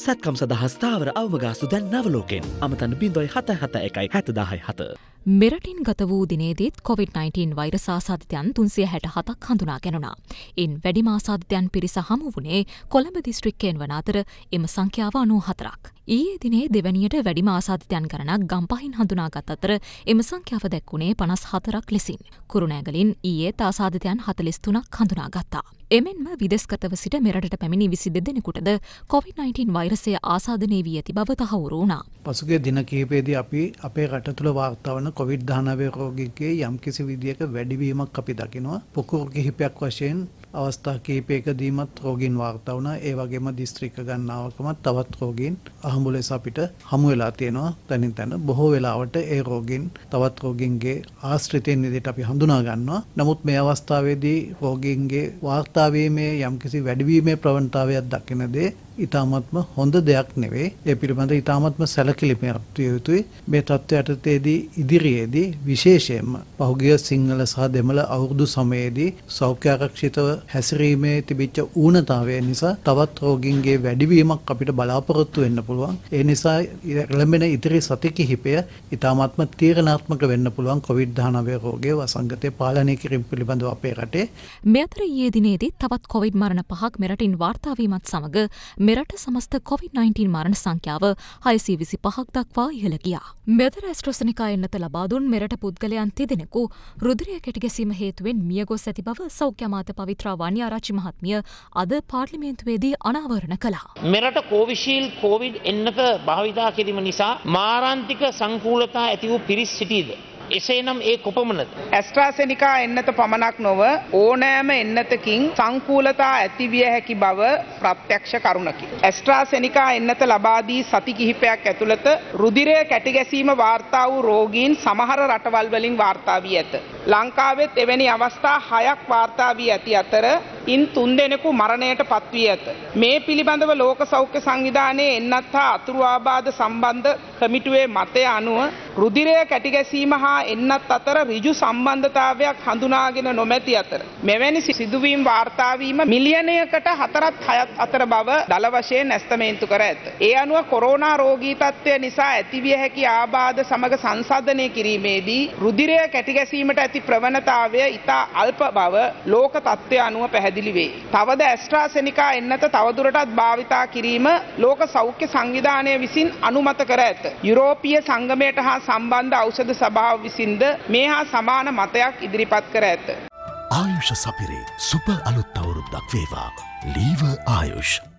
සැත්කම් සඳහස්ථාවර අවමගාස්තු දැන් නවලෝකෙන් අමතන්න බින්දොයි හත හත එකයි හැතදාහයි හත. මෙරටින් ගත වූ දිනේදීත් COොVID-19 වෛරසාසාධිතයන් තුන්සිය හැට හතක් හඳුනා ගැනුණා. ඉන් වැඩිම ආසාධිතයන් පිරිස හමු වුණේ කොළඹ දිස්ත්‍රික්කයෙන් වන අතර එම සංඛ්‍යාව අනූ හතරක්. ඊයේ දිනේ දෙවැනියට වැඩිම ආසාධිතයන් ගණනක් ගම්පහින් හඳුනාගත් අතර එම සංඛ්‍යාව දැක්වුණේ පනස් හතරක් ලෙසින්. කුරුණෑගලින් ඊයේ තාසාධිතයන් හතලිස් තුනක් හඳුනාගත්තා. එමෙන්ම විදෙස්කතව සිට මෙරට පැමිණි විසි දෙදෙනෙකුටද COොVID-19 වෛරසය ආසාධනය වී ඇති බව තහවුරු වුණා. පසුගේ දින කහිපේදී අපි අපේ රට තුළ වාර්තාවන කරන කොවිඩ් 19 රෝගීකේ යම්කිසි විදියක වැඩිවීමක් අපි දකිනවා. පොකුරු කිහිපයක් වශයෙන් අවස්ථා කීපයකදීමත් රෝගීන් වාර්තා වුණා. ඒ වගේම දිස්ත්‍රික්ක ගණනාවකමත් තවත් රෝගීන් අහඹු ලෙස අපිට හමු වෙලා තියෙනවා. තනින් තන බොහෝ වෙලාවට ඒ රෝගීන් තවත් රෝගීන්ගේ ආශ්‍රිතයන් විදිහට අපි හඳුනා ගන්නවා. නමුත් මේ අවස්ථාවේදී රෝගීන්ගේ වාර්තා වීමේ යම්කිසි වැඩිවීමේ ප්‍රවණතාවයක් දකින දේ ඊ타මත්ම හොඳ දෙයක් නෙවෙයි. ඒ පිළිබඳ ඊ타මත්ම සැලකිලිමත් විය යුතුයි. මේ தත්ත්වයට තේදී ඉදිරියේදී විශේෂයෙන්ම පහුගිය සිංහල සහ දෙමළ අවුරුදු සමයේදී සෞඛ්‍ය ආරක්ෂිතව හැසිරීමේ තිබිච්ච ඌනතාවය නිසා තවත් රෝගීන්ගේ වැඩිවීමක් අපිට බලාපොරොත්තු වෙන්න පුළුවන්. ඒ නිසා ලැබෙන ඉතිරි සති කිහිපය ඊ타මත්ම තීරණාත්මක වෙන්න පුළුවන් COVID-19 රෝගයේ වසංගතය පාලනය කිරීම පිළිබඳව අපේ රටේ. මේ අතර ඊයේ දිනේදී තවත් COVID මරණ පහක් මෙරටින් වාර්තා වීමත් සමග මෙරට සමස්ත COොVID-19 මරණ සංඛ්‍යාව හයසී විසි පහක් දක්වා ඉහළ ගියා. මෙද රැස්ට්‍රසනිකා එන්නත ලබාදුන් මෙරට පුද්ගලයන් තිදෙනෙකු රුදරය කෙටිගැසීම හේතුවෙන් මියගොස් ඇති බව සෞඛ්‍යමාත පවිත්‍රා වන්‍යාරාචි මහත්මිය අද පාර්ලිමේන්තුවේදී අනාවරණ කළා. මෙරට කෝවිශීල් කෝවිඩ් එන්නත භාවිතා කිරීම නිසා මාරාන්තික සංකූලතා ඇති වූ පිරිස් සිටීද. එසේනම් ඒ කොපමණද? ඇස්ට්‍රාසෙනිකා එන්නත පමණක් නොව ඕනෑම එන්නතකින් සංකූලතා ඇතිවිය හැකි බව ප්‍රත්‍යක්ෂ කරුණකි. ඇස්ට්‍රාසෙනිකා එන්නත ලබාදී සති කිහිපයක් ඇතුළත රුධිරය කැටිගැසීම වාර්තා වූ රෝගීන් සමහර රටවල් වලින් වාර්තා වී ඇත. ලංකාවෙත් එවැනි අවස්ථා හයක් වාර්තා වී ඇති අතර ඉන් තුන් දෙනෙකු මරණයට පත්වී ඇත. මේ පිළිබඳව ලෝක සෞඛ්‍ය සංවිධානයේ එන්නත් හා අතුරු ආබාධ සම්බන්ධ කමිටුවේ මතය අනුව රුධිරය කැටි ගැසීම හා එන්නත් අතර ඍජු සම්බන්ධතාවයක් හඳුනාගෙන නොමැති අතර මෙවැනි සිදුවීම් වාර්තා වීම මිලියනයකට හතරත් හයත් අතර බව දල වශයෙන් නැස්තමේන්තු කර ඇත. ඒ අනුව කොරෝනා රෝගී තත්ත්වය නිසා ඇතිවිය හැකි ආබාධ සමග සංසන්දනය කිරීමේදී රුධිරය කැටි ගැසීමට ඇති ප්‍රවණතාවය ඉතා අල්ප බව ලෝක තත්ත්වය අනුව පැහැදිලි වේ. තවද ඇස්ට්‍රාසෙනිකා එන්නත තවදුරටත් භාවිතා කිරීම ලෝක සෞඛ්‍ය සංවිධානය විසින් අනුමත කර ඇත. යුරෝපීය සංගමයට හා හා සම්බන්ධ ඖෂධ සභාව විසින්ද මේ හා සමාන මතයක් ඉදිරිපත් කර ඇත. ආයුෂ සපිරේ සුප අලුත් අවුරුද්දක් වේවා. ලීව ආයුෂ්.